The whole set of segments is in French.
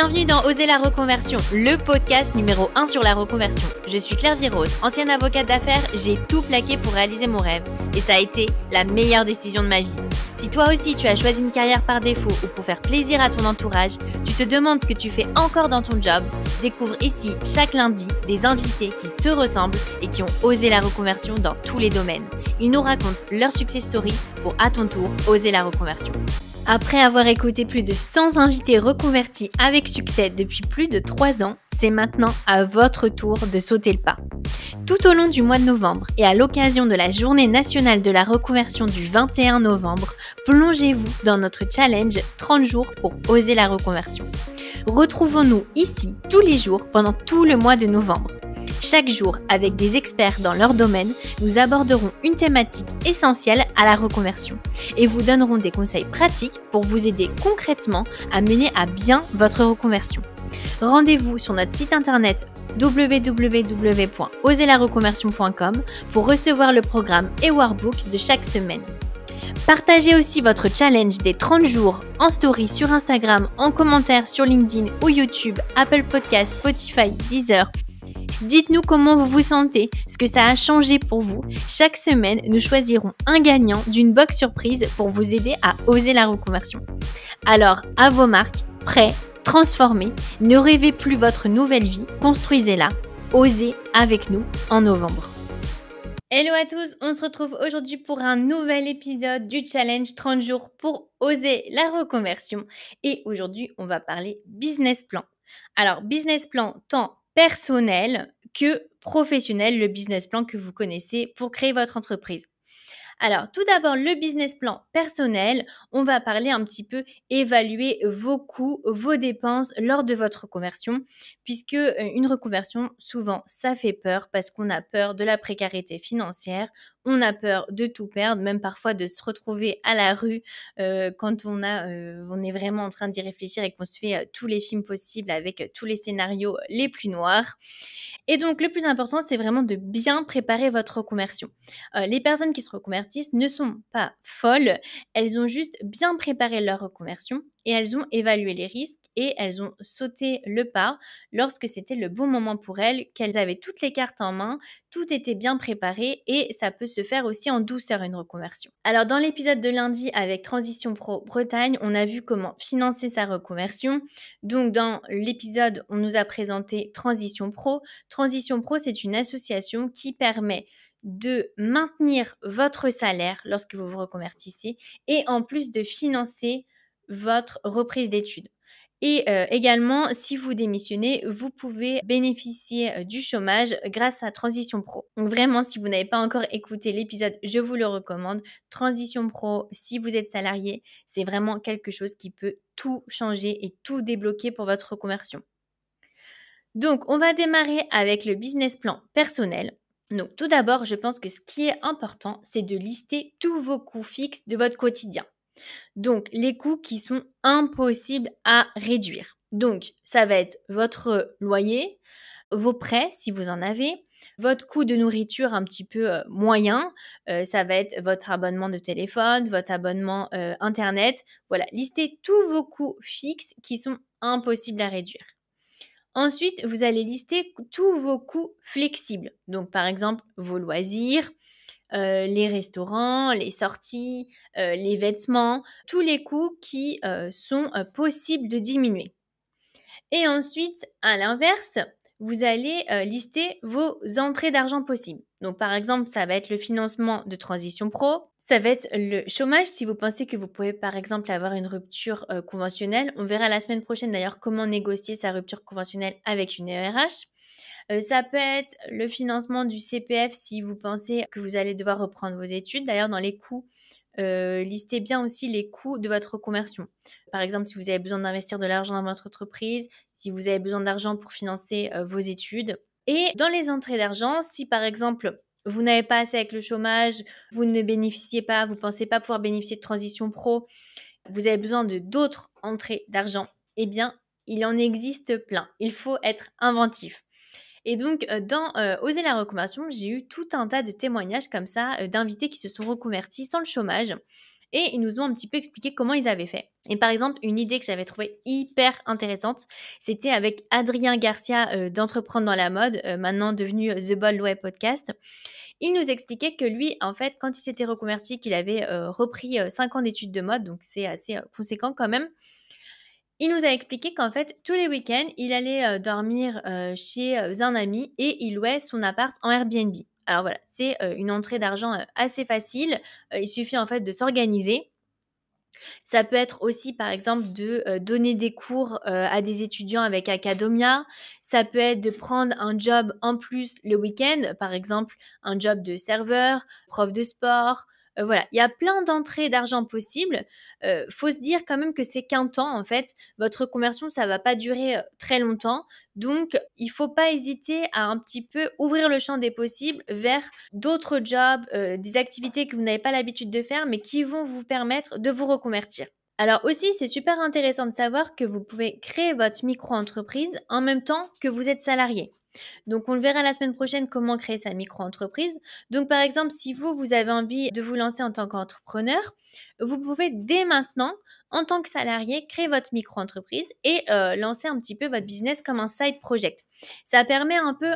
Bienvenue dans Oser la reconversion, le podcast numéro 1 sur la reconversion. Je suis Claire Virose, ancienne avocate d'affaires, j'ai tout plaqué pour réaliser mon rêve et ça a été la meilleure décision de ma vie. Si toi aussi tu as choisi une carrière par défaut ou pour faire plaisir à ton entourage, tu te demandes ce que tu fais encore dans ton job, découvre ici chaque lundi des invités qui te ressemblent et qui ont osé la reconversion dans tous les domaines. Ils nous racontent leur success story pour à ton tour oser la reconversion. Après avoir écouté plus de 100 invités reconvertis avec succès depuis plus de 3 ans, c'est maintenant à votre tour de sauter le pas. Tout au long du mois de novembre et à l'occasion de la journée nationale de la reconversion du 21 novembre, plongez-vous dans notre challenge 30 jours pour oser la reconversion. Retrouvons-nous ici tous les jours pendant tout le mois de novembre. Chaque jour, avec des experts dans leur domaine, nous aborderons une thématique essentielle à la reconversion et vous donnerons des conseils pratiques pour vous aider concrètement à mener à bien votre reconversion. Rendez-vous sur notre site internet www.oserlareconversion.com pour recevoir le programme et workbook de chaque semaine. Partagez aussi votre challenge des 30 jours en story sur Instagram, en commentaire sur LinkedIn ou YouTube, Apple Podcasts, Spotify, Deezer Dites-nous comment vous vous sentez, ce que ça a changé pour vous. Chaque semaine, nous choisirons un gagnant d'une box surprise pour vous aider à oser la reconversion. Alors, à vos marques, prêts, transformez, ne rêvez plus votre nouvelle vie, construisez-la, osez avec nous en novembre. Hello à tous, on se retrouve aujourd'hui pour un nouvel épisode du challenge 30 jours pour oser la reconversion et aujourd'hui on va parler business plan. Alors business plan tant personnel que professionnel, le business plan que vous connaissez pour créer votre entreprise. Alors, tout d'abord, le business plan personnel. On va parler un petit peu, évaluer vos coûts, vos dépenses lors de votre reconversion, puisque euh, une reconversion, souvent, ça fait peur parce qu'on a peur de la précarité financière on a peur de tout perdre, même parfois de se retrouver à la rue euh, quand on, a, euh, on est vraiment en train d'y réfléchir et qu'on se fait euh, tous les films possibles avec tous les scénarios les plus noirs. Et donc le plus important, c'est vraiment de bien préparer votre reconversion. les personnes qui se reconvertissent ne sont pas folles, elles ont juste bien préparé leur reconversion et elles ont évalué les risques et elles ont sauté le pas lorsque c'était le bon moment pour elles, qu'elles avaient toutes les cartes en main, tout était bien préparé et ça peut se faire aussi en douceur une reconversion. Alors dans l'épisode de lundi avec Transition Pro Bretagne, on a vu comment financer sa reconversion. Donc dans l'épisode, on nous a présenté Transition Pro. Transition Pro, c'est une association qui permet de maintenir votre salaire lorsque vous vous reconvertissez et en plus de financer votre reprise d'études. Et euh, également, si vous démissionnez, vous pouvez bénéficier euh, du chômage grâce à Transition Pro. Donc vraiment, si vous n'avez pas encore écouté l'épisode, je vous le recommande. Transition Pro, si vous êtes salarié, c'est vraiment quelque chose qui peut tout changer et tout débloquer pour votre reconversion. Donc, on va démarrer avec le business plan personnel. Donc, tout d'abord, je pense que ce qui est important, c'est de lister tous vos coûts fixes de votre quotidien. Donc, les coûts qui sont impossibles à réduire. Donc, ça va être votre loyer, vos prêts si vous en avez, votre coût de nourriture un petit peu euh, moyen, euh, ça va être votre abonnement de téléphone, votre abonnement euh, Internet. Voilà, listez tous vos coûts fixes qui sont impossibles à réduire. Ensuite, vous allez lister tous vos coûts flexibles. Donc, par exemple, vos loisirs, euh, les restaurants, les sorties, euh, les vêtements, tous les coûts qui euh, sont possibles de diminuer. Et ensuite, à l'inverse, vous allez lister vos entrées d'argent possibles. Donc par exemple, ça va être le financement de transition pro, ça va être le chômage. Si vous pensez que vous pouvez, par exemple, avoir une rupture conventionnelle, on verra la semaine prochaine d'ailleurs comment négocier sa rupture conventionnelle avec une ERH. Euh, ça peut être le financement du CPF si vous pensez que vous allez devoir reprendre vos études. D'ailleurs, dans les coûts, euh, listez bien aussi les coûts de votre reconversion. Par exemple, si vous avez besoin d'investir de l'argent dans votre entreprise, si vous avez besoin d'argent pour financer euh, vos études. Et dans les entrées d'argent, si par exemple vous n'avez pas assez avec le chômage, vous ne bénéficiez pas, vous ne pensez pas pouvoir bénéficier de transition pro, vous avez besoin de d'autres entrées d'argent, eh bien, il en existe plein. Il faut être inventif. Et donc, euh, dans euh, Oser la reconversion, j'ai eu tout un tas de témoignages comme ça euh, d'invités qui se sont reconvertis sans le chômage. Et ils nous ont un petit peu expliqué comment ils avaient fait. Et par exemple, une idée que j'avais trouvée hyper intéressante, c'était avec Adrien Garcia d'Entreprendre dans la mode, maintenant devenu The Bold Way Podcast. Il nous expliquait que lui, en fait, quand il s'était reconverti, qu'il avait repris 5 ans d'études de mode, donc c'est assez conséquent quand même, il nous a expliqué qu'en fait, tous les week-ends, il allait euh, dormir euh, chez euh, un ami et il louait son appart en Airbnb. Alors voilà, c'est une entrée d'argent assez facile. il suffit en fait de s'organiser. Ça peut être aussi, par exemple, de donner des cours à des étudiants avec Academia. Ça peut être de prendre un job en plus le week-end, par exemple, un job de serveur, prof de sport, euh, voilà, il y a plein d'entrées d'argent possibles. Euh, faut se dire quand même que c'est qu'un temps en fait. Votre conversion, ça va pas durer euh, très longtemps. Donc, il faut pas hésiter à un petit peu ouvrir le champ des possibles vers d'autres jobs, euh, des activités que vous n'avez pas l'habitude de faire, mais qui vont vous permettre de vous reconvertir. Alors aussi, c'est super intéressant de savoir que vous pouvez créer votre micro-entreprise en même temps que vous êtes salarié. Donc on le verra la semaine prochaine comment créer sa micro-entreprise. Donc par exemple, si vous, vous avez envie de vous lancer en tant qu'entrepreneur, vous pouvez dès maintenant, en tant que salarié, créer votre micro-entreprise et euh, lancer un petit peu votre business comme un side project. Ça permet un peu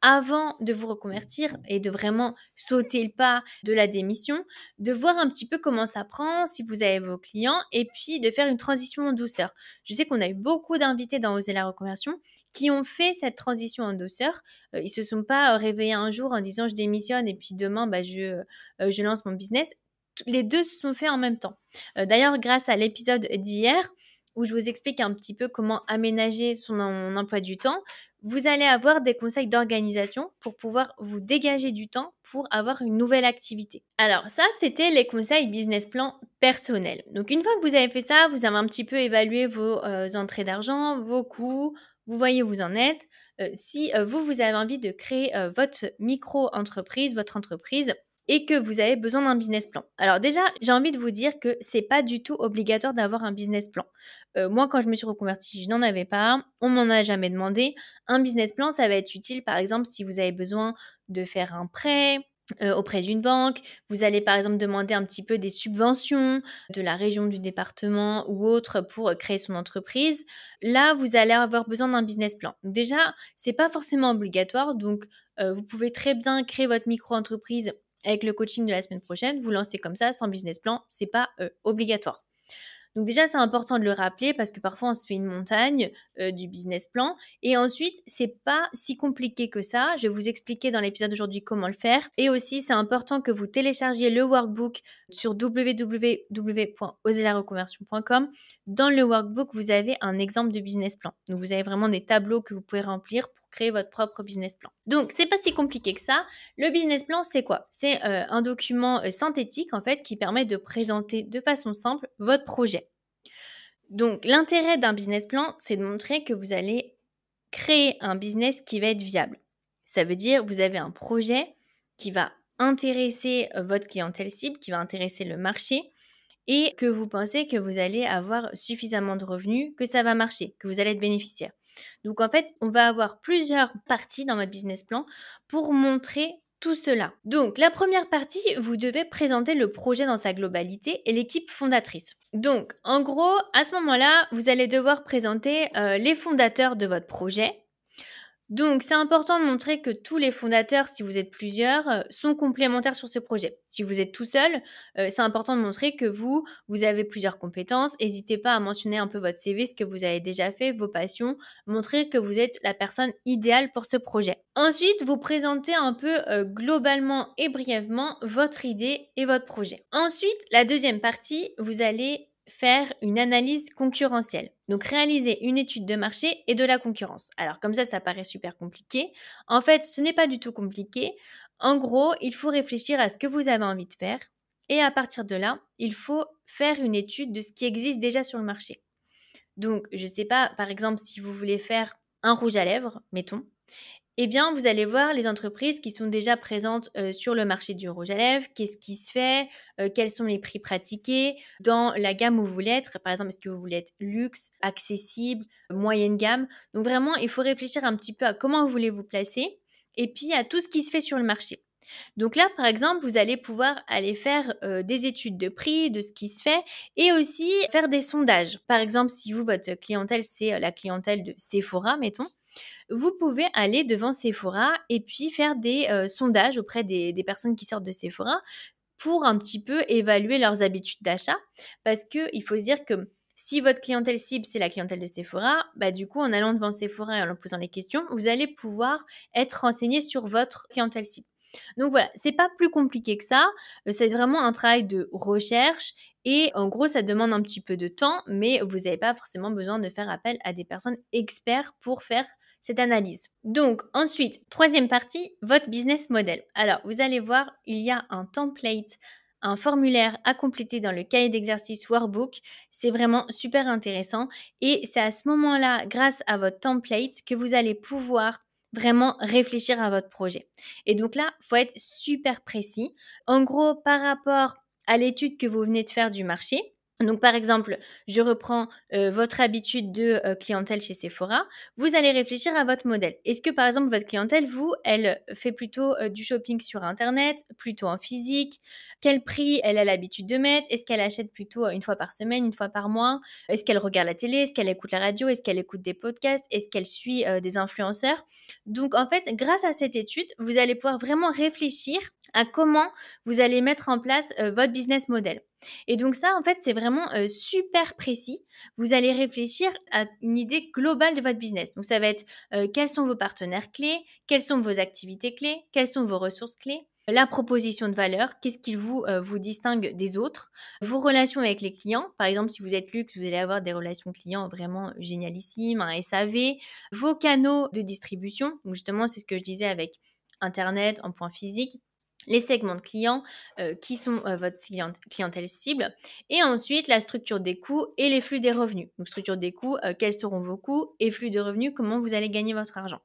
avant de vous reconvertir et de vraiment sauter le pas de la démission, de voir un petit peu comment ça prend, si vous avez vos clients, et puis de faire une transition en douceur. Je sais qu'on a eu beaucoup d'invités dans Oser la reconversion qui ont fait cette transition en douceur. Euh, ils ne se sont pas euh, réveillés un jour en disant je démissionne et puis demain bah, je, euh, je lance mon business. Les deux se sont faits en même temps. D'ailleurs, grâce à l'épisode d'hier, où je vous explique un petit peu comment aménager son emploi du temps vous allez avoir des conseils d'organisation pour pouvoir vous dégager du temps pour avoir une nouvelle activité. Alors ça, c'était les conseils business plan personnel. Donc une fois que vous avez fait ça, vous avez un petit peu évalué vos euh, entrées d'argent, vos coûts, vous voyez où vous en êtes. Euh, si euh, vous, vous avez envie de créer votre micro-entreprise, votre entreprise, et que vous avez besoin d'un business plan. Alors déjà, j'ai envie de vous dire que c'est pas du tout obligatoire d'avoir un business plan. Euh, moi, quand je me suis reconvertie, je n'en avais pas. On m'en a jamais demandé. Un business plan, ça va être utile, par exemple, si vous avez besoin de faire un prêt, euh, auprès d'une banque, vous allez par exemple demander un petit peu des subventions de la région, du département ou autre pour euh, créer son entreprise. Là, vous allez avoir besoin d'un business plan. Déjà, c'est pas forcément obligatoire, donc vous pouvez très bien créer votre micro-entreprise avec le coaching de la semaine prochaine, vous lancez comme ça, sans business plan, c'est pas euh, obligatoire. Donc déjà, c'est important de le rappeler parce que parfois on se fait une montagne euh, du business plan. Et ensuite, c'est pas si compliqué que ça. Je vais vous expliquer dans l'épisode d'aujourd'hui comment le faire. Et aussi, c'est important que vous téléchargiez le workbook sur www.oselareconversion.com. Dans le workbook, vous avez un exemple de business plan. Donc vous avez vraiment des tableaux que vous pouvez remplir pour créer votre propre business plan. Donc, c'est pas si compliqué que ça. Le business plan, c'est quoi C'est euh, un document euh, synthétique, en fait, qui permet de présenter de façon simple votre projet. Donc, l'intérêt d'un business plan, c'est de montrer que vous allez créer un business qui va être viable. Ça veut dire vous avez un projet qui va intéresser euh, votre clientèle cible, qui va intéresser le marché et que vous pensez que vous allez avoir suffisamment de revenus, que ça va marcher, que vous allez être bénéficiaire. Donc en fait, on va avoir plusieurs parties dans votre business plan pour montrer tout cela. Donc, la première partie, vous devez présenter le projet dans sa globalité et l'équipe fondatrice. Donc, en gros, à ce moment-là, vous allez devoir présenter euh, les fondateurs de votre projet, donc, c'est important de montrer que tous les fondateurs, si vous êtes plusieurs, euh, sont complémentaires sur ce projet. Si vous êtes tout seul, euh, c'est important de montrer que vous, vous avez plusieurs compétences. N'hésitez pas à mentionner un peu votre CV, ce que vous avez déjà fait, vos passions. Montrer que vous êtes la personne idéale pour ce projet. Ensuite, vous présentez un peu euh, globalement et brièvement votre idée et votre projet. Ensuite, la deuxième partie, vous allez faire une analyse concurrentielle. Donc réaliser une étude de marché et de la concurrence. Alors comme ça, ça paraît super compliqué. En fait, ce n'est pas du tout compliqué. En gros, il faut réfléchir à ce que vous avez envie de faire. Et à partir de là, il faut faire une étude de ce qui existe déjà sur le marché. Donc, je ne sais pas, par exemple, si vous voulez faire un rouge à lèvres, mettons, eh bien, vous allez voir les entreprises qui sont déjà présentes euh, sur le marché du rouge à lèvres, qu'est-ce qui se fait, euh, quels sont les prix pratiqués dans la gamme où vous voulez être. Par exemple, est-ce que vous voulez être luxe, accessible, moyenne gamme Donc vraiment, il faut réfléchir un petit peu à comment vous voulez vous placer et puis à tout ce qui se fait sur le marché. Donc là, par exemple, vous allez pouvoir aller faire euh, des études de prix, de ce qui se fait, et aussi faire des sondages. Par exemple, si vous, votre clientèle, c'est la clientèle de Sephora, mettons, vous pouvez aller devant Sephora et puis faire des euh, sondages auprès des, personnes qui sortent de Sephora pour un petit peu évaluer leurs habitudes d'achat. Parce qu'il faut se dire que si votre clientèle cible, c'est la clientèle de Sephora, bah du coup, en allant devant Sephora et en leur posant les questions, vous allez pouvoir être renseigné sur votre clientèle cible. Donc voilà, c'est pas plus compliqué que ça. Euh, c'est vraiment un travail de recherche et en gros, ça demande un petit peu de temps, mais vous n'avez pas forcément besoin de faire appel à des personnes experts pour faire cette analyse. Donc ensuite, troisième partie, votre business model. Alors, vous allez voir, il y a un template un formulaire à compléter dans le cahier d'exercice Workbook. C'est vraiment super intéressant et c'est à ce moment-là, grâce à votre template, que vous allez pouvoir vraiment réfléchir à votre projet. Et donc là, faut être super précis. En gros, par rapport à l'étude que vous venez de faire du marché donc par exemple, je reprends votre habitude de clientèle chez Sephora, vous allez réfléchir à votre modèle. Est-ce que par exemple votre clientèle, vous, elle fait plutôt du shopping sur Internet, plutôt en physique Quel prix elle a l'habitude de mettre Est-ce qu'elle achète plutôt une fois par semaine, une fois par mois Est-ce qu'elle regarde la télé Est-ce qu'elle écoute la radio Est-ce qu'elle écoute des podcasts Est-ce qu'elle suit des influenceurs Donc en fait, grâce à cette étude, vous allez pouvoir vraiment réfléchir à comment vous allez mettre en place votre business model. Et donc ça, en fait, c'est vraiment super précis. Vous allez réfléchir à une idée globale de votre business. Donc ça va être quels sont vos partenaires clés, quelles sont vos activités clés, quelles sont vos ressources clés, la proposition de valeur, qu'est-ce qui vous, vous distingue des autres, vos relations avec les clients. Par exemple, si vous êtes luxe, vous allez avoir des relations clients vraiment génialissimes, un SAV, vos canaux de distribution. justement, c'est ce que je disais avec Internet, en point physique, les segments de clients, euh, qui sont euh, votre clientèle cible, et ensuite la structure des coûts et les flux des revenus. Donc structure des coûts, euh, quels seront vos coûts, et flux de revenus, comment vous allez gagner votre argent.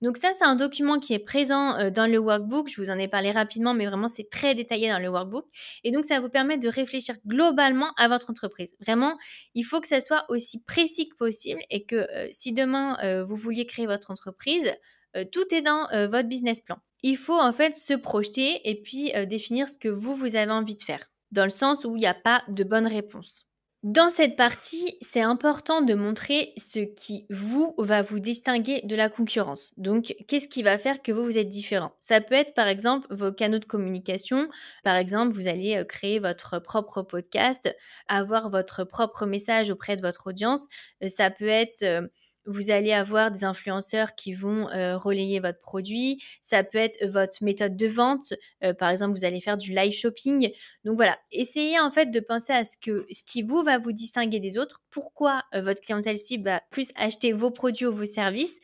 Donc ça, c'est un document qui est présent dans le workbook. Je vous en ai parlé rapidement, mais vraiment, c'est très détaillé dans le workbook. Et donc, ça vous permet de réfléchir globalement à votre entreprise. Vraiment, il faut que ça soit aussi précis que possible et que si demain, vous vouliez créer votre entreprise, euh, tout est dans euh, votre business plan. Il faut en fait se projeter et puis euh, définir ce que vous, vous avez envie de faire, dans le sens où il n'y a pas de bonne réponse. Dans cette partie, c'est important de montrer ce qui vous va vous distinguer de la concurrence. Donc, qu'est-ce qui va faire que vous vous êtes différent Ça peut être par exemple vos canaux de communication. Par exemple, vous allez créer votre propre podcast, avoir votre propre message auprès de votre audience. Ça peut être vous allez avoir des influenceurs qui vont euh, relayer votre produit, ça peut être euh, votre méthode de vente, euh, par exemple vous allez faire du live shopping. Donc voilà, essayez en fait de penser à ce que ce qui vous va vous distinguer des autres, pourquoi votre clientèle cible va plus acheter vos produits ou vos services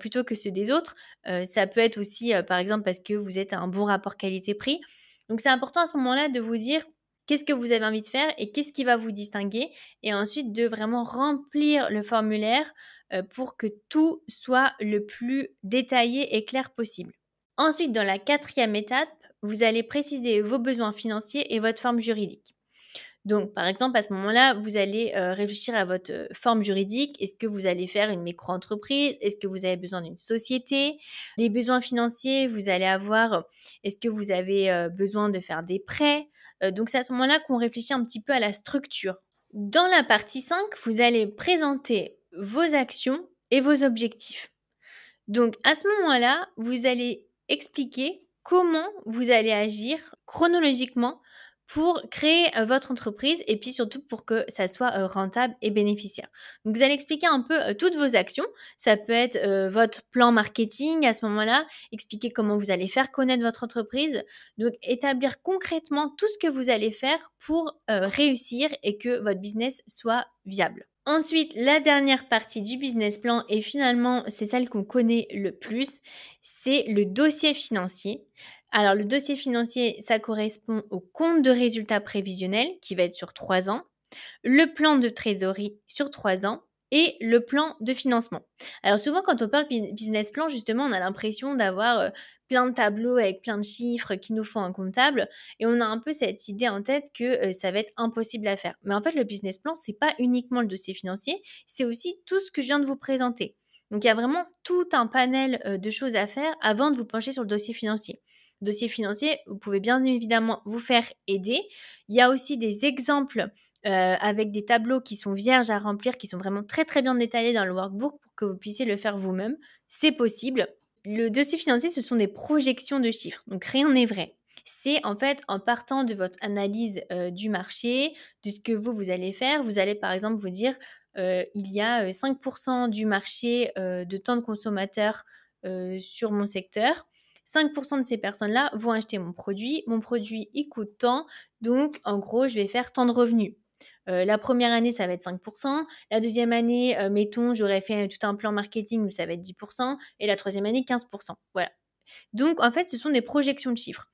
plutôt que ceux des autres. ça peut être aussi par exemple parce que vous êtes un bon rapport qualité-prix. Donc c'est important à ce moment-là de vous dire qu'est-ce que vous avez envie de faire et qu'est-ce qui va vous distinguer. Et ensuite de vraiment remplir le formulaire euh, pour que tout soit le plus détaillé et clair possible. Ensuite, dans la quatrième étape, vous allez préciser vos besoins financiers et votre forme juridique. Donc, par exemple, à ce moment-là, vous allez euh, réfléchir à votre euh, forme juridique. Est-ce que vous allez faire une micro-entreprise Est-ce que vous avez besoin d'une société Les besoins financiers, vous allez avoir, euh, est-ce que vous avez besoin de faire des prêts Donc, c'est à ce moment-là qu'on réfléchit un petit peu à la structure. Dans la partie 5, vous allez présenter vos actions et vos objectifs. Donc, à ce moment-là, vous allez expliquer comment vous allez agir chronologiquement pour créer votre entreprise et puis surtout pour que ça soit rentable et bénéficiaire. Donc vous allez expliquer un peu toutes vos actions. Ça peut être votre plan marketing à ce moment-là, expliquer comment vous allez faire connaître votre entreprise, donc établir concrètement tout ce que vous allez faire pour réussir et que votre business soit viable. Ensuite, la dernière partie du business plan, et finalement c'est celle qu'on connaît le plus, c'est le dossier financier. Alors, le dossier financier, ça correspond au compte de résultat prévisionnel qui va être sur trois ans, le plan de trésorerie sur trois ans et le plan de financement. Alors souvent quand on parle business plan, justement, on a l'impression d'avoir euh, plein de tableaux avec plein de chiffres qui nous font un comptable et on a un peu cette idée en tête que euh, ça va être impossible à faire. Mais en fait, le business plan, c'est pas uniquement le dossier financier, c'est aussi tout ce que je viens de vous présenter. Donc il y a vraiment tout un panel de choses à faire avant de vous pencher sur le dossier financier. Dossier financier, vous pouvez bien évidemment vous faire aider. Il y a aussi des exemples avec des tableaux qui sont vierges à remplir, qui sont vraiment très très bien détaillés dans le workbook pour que vous puissiez le faire vous-même. C'est possible. Le dossier financier, ce sont des projections de chiffres, donc rien n'est vrai. C'est en fait en partant de votre analyse du marché, de ce que vous, vous allez faire, vous allez par exemple vous dire, euh, il y a 5% euh, du marché euh, de temps de consommateurs sur mon secteur. 5% de ces personnes-là vont acheter mon produit. Mon produit, il coûte tant. Donc, en gros, je vais faire tant de revenus. la première année, ça va être 5%. La deuxième année, mettons, j'aurais fait tout un plan marketing où ça va être 10%. Et la troisième année, 15%. Voilà. Donc, en fait, ce sont des projections de chiffres.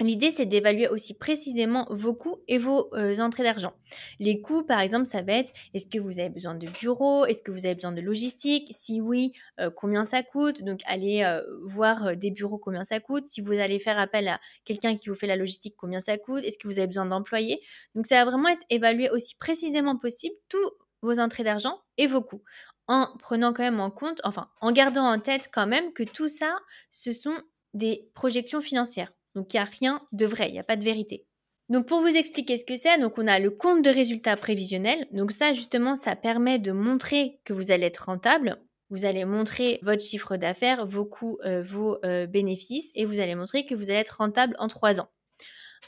L'idée, c'est d'évaluer aussi précisément vos coûts et vos euh, entrées d'argent. Les coûts, par exemple, ça va être est-ce que vous avez besoin de bureaux Est-ce que vous avez besoin de logistique Si oui, euh, combien ça coûte Donc, allez euh, voir des bureaux, combien ça coûte. Si vous allez faire appel à quelqu'un qui vous fait la logistique, combien ça coûte Est-ce que vous avez besoin d'employés Donc, ça va vraiment être évalué aussi précisément possible tous vos entrées d'argent et vos coûts en prenant quand même en compte, enfin en gardant en tête quand même que tout ça, ce sont des projections financières. Donc il n'y a rien de vrai, il n'y a pas de vérité. Donc pour vous expliquer ce que c'est, donc on a le compte de résultat prévisionnel. Donc ça justement, ça permet de montrer que vous allez être rentable. Vous allez montrer votre chiffre d'affaires, vos coûts, euh, vos euh, bénéfices et vous allez montrer que vous allez être rentable en trois ans.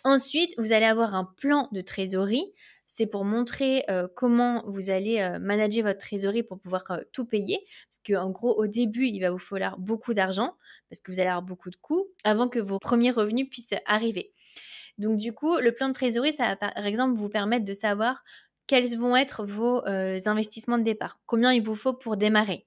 Ensuite, vous allez avoir un plan de trésorerie c'est pour montrer comment vous allez manager votre trésorerie pour pouvoir tout payer. Parce qu'en gros, au début, il va vous falloir beaucoup d'argent, parce que vous allez avoir beaucoup de coûts, avant que vos premiers revenus puissent arriver. Donc du coup, le plan de trésorerie, ça va par exemple vous permettre de savoir quels vont être vos investissements de départ, combien il vous faut pour démarrer.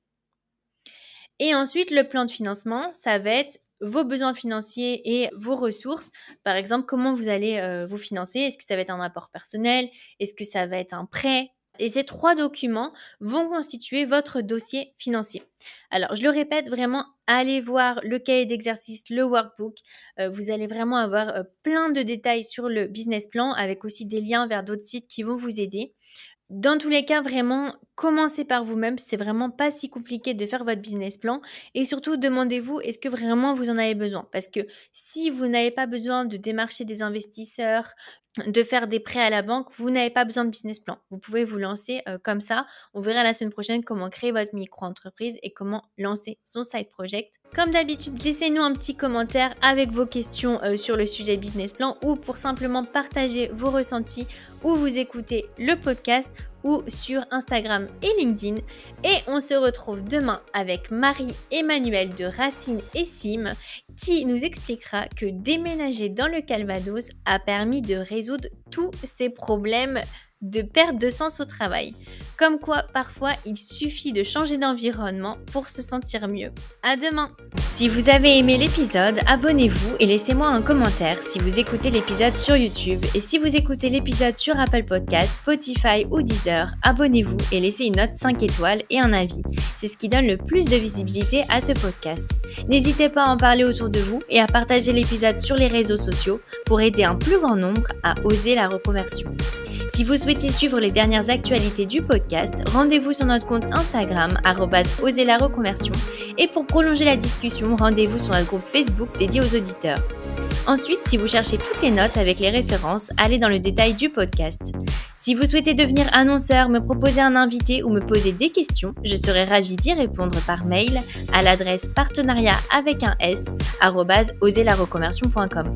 Et ensuite, le plan de financement, ça va être vos besoins financiers et vos ressources. Par exemple, comment vous allez euh, vous financer Est-ce que ça va être un apport personnel Est-ce que ça va être un prêt et ces trois documents vont constituer votre dossier financier. Alors, je le répète, vraiment, allez voir le cahier d'exercice, le workbook. Euh, vous allez vraiment avoir euh, plein de détails sur le business plan avec aussi des liens vers d'autres sites qui vont vous aider. Dans tous les cas, vraiment, Commencez par vous-même, c'est vraiment pas si compliqué de faire votre business plan et surtout demandez-vous est-ce que vraiment vous en avez besoin parce que si vous n'avez pas besoin de démarcher des investisseurs, de faire des prêts à la banque, vous n'avez pas besoin de business plan. Vous pouvez vous lancer euh, comme ça. On verra la semaine prochaine comment créer votre micro-entreprise et comment lancer son side project. Comme d'habitude, laissez-nous un petit commentaire avec vos questions euh, sur le sujet business plan ou pour simplement partager vos ressentis ou vous écouter le podcast ou sur Instagram et LinkedIn. Et on se retrouve demain avec Marie-Emmanuelle de Racine et Sim qui nous expliquera que déménager dans le Calvados a permis de résoudre tous ces problèmes de perte de sens au travail. Comme quoi, parfois, il suffit de changer d'environnement pour se sentir mieux. À demain! Si vous avez aimé l'épisode, abonnez-vous et laissez-moi un commentaire si vous écoutez l'épisode sur YouTube. Et si vous écoutez l'épisode sur Apple Podcasts, Spotify ou Deezer, abonnez-vous et laissez une note 5 étoiles et un avis. C'est ce qui donne le plus de visibilité à ce podcast. N'hésitez pas à en parler autour de vous et à partager l'épisode sur les réseaux sociaux pour aider un plus grand nombre à oser la reconversion. Si vous souhaitez suivre les dernières actualités du podcast, rendez-vous sur notre compte Instagram oser et pour prolonger la discussion, rendez-vous sur notre groupe Facebook dédié aux auditeurs. Ensuite, si vous cherchez toutes les notes avec les références, allez dans le détail du podcast. Si vous souhaitez devenir annonceur, me proposer un invité ou me poser des questions, je serai ravie d'y répondre par mail à l'adresse partenariat avec un S, oserlareconversion.com.